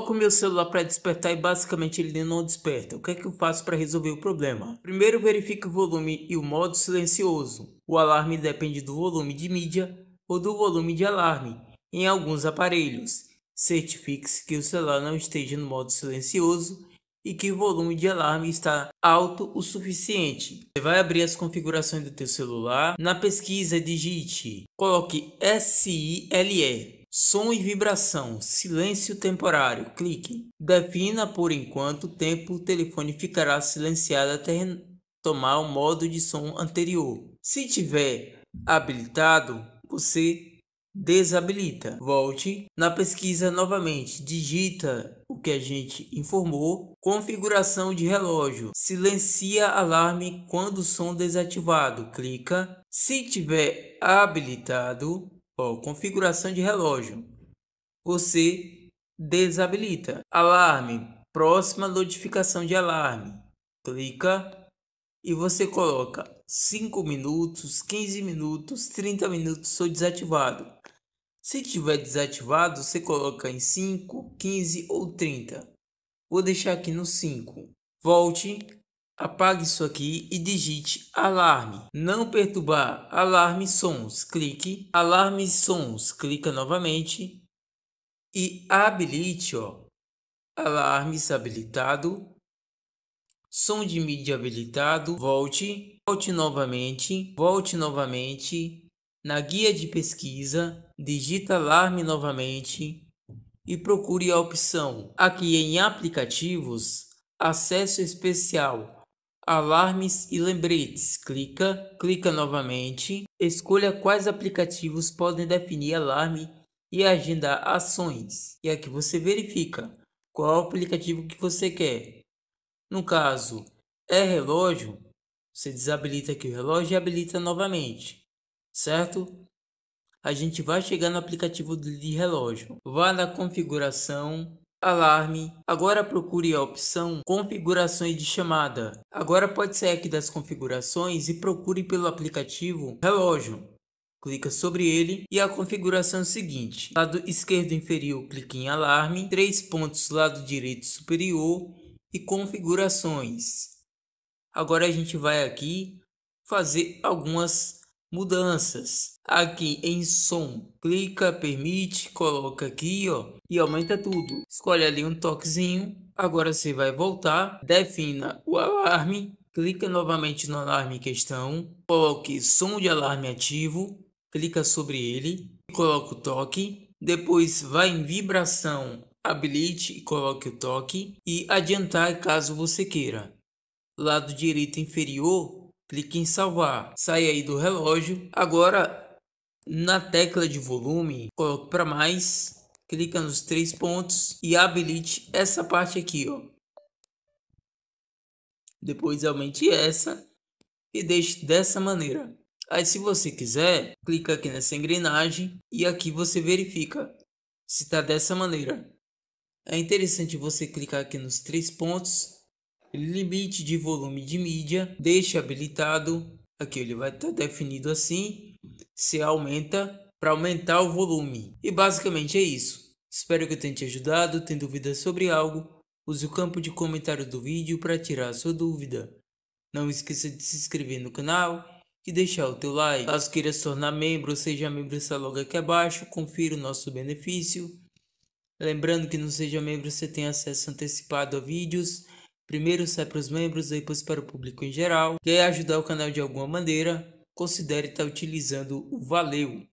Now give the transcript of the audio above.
coloco meu celular para despertar e basicamente ele não desperta. O que é que eu faço para resolver o problema? Primeiro verifique o volume e o modo silencioso. O alarme depende do volume de mídia ou do volume de alarme em alguns aparelhos. Certifique-se que o celular não esteja no modo silencioso e que o volume de alarme está alto o suficiente. Você vai abrir as configurações do teu celular. Na pesquisa digite, coloque SILE Som e vibração, silêncio temporário, clique. Defina por enquanto o tempo o telefone ficará silenciado até tomar o modo de som anterior. Se tiver habilitado, você desabilita. Volte na pesquisa novamente, digita o que a gente informou. Configuração de relógio, silencia alarme quando o som desativado, clica. Se tiver habilitado, Ó, configuração de relógio. Você desabilita. Alarme. Próxima notificação de alarme. Clica e você coloca 5 minutos, 15 minutos, 30 minutos ou desativado. Se tiver desativado, você coloca em 5, 15 ou 30. Vou deixar aqui no 5. Volte Apague isso aqui e digite alarme. Não perturbar, alarme sons, clique, alarme sons, clica novamente e habilite, ó, alarmes habilitado, som de mídia habilitado, volte, volte novamente, volte novamente, na guia de pesquisa, digita alarme novamente e procure a opção aqui em aplicativos, acesso especial alarmes e lembretes. Clica, clica novamente, escolha quais aplicativos podem definir alarme e agendar ações. E aqui você verifica qual aplicativo que você quer. No caso, é relógio, você desabilita aqui o relógio e habilita novamente, certo? A gente vai chegar no aplicativo de relógio. Vá na configuração, Alarme. Agora procure a opção Configurações de chamada. Agora pode sair aqui das configurações e procure pelo aplicativo Relógio. Clica sobre ele e a configuração seguinte. Lado esquerdo inferior, clique em Alarme. Três pontos, lado direito superior e Configurações. Agora a gente vai aqui fazer algumas mudanças. Aqui em som, clica, permite, coloca aqui, ó, e aumenta tudo. Escolhe ali um toquezinho. Agora você vai voltar, defina o alarme, clica novamente no alarme em questão, coloque som de alarme ativo, clica sobre ele, coloca o toque, depois vai em vibração, habilite e coloque o toque e adiantar caso você queira. Lado direito inferior, clique em salvar, sai aí do relógio. Agora na tecla de volume, coloque para mais, clica nos três pontos e habilite essa parte aqui, ó. Depois aumente essa e deixe dessa maneira. Aí se você quiser, clica aqui nessa engrenagem e aqui você verifica se está dessa maneira. É interessante você clicar aqui nos três pontos limite de volume de mídia, deixe habilitado, aqui ele vai estar tá definido assim, se aumenta para aumentar o volume. E basicamente é isso. Espero que eu tenha te ajudado, tem dúvidas sobre algo, use o campo de comentário do vídeo para tirar sua dúvida. Não esqueça de se inscrever no canal e deixar o teu like. Caso queira se tornar membro, seja membro, está logo aqui abaixo, confira o nosso benefício. Lembrando que não seja membro, você tem acesso antecipado a vídeos Primeiro sai para os membros, depois para o público em geral. Quer ajudar o canal de alguma maneira? Considere estar tá utilizando o Valeu.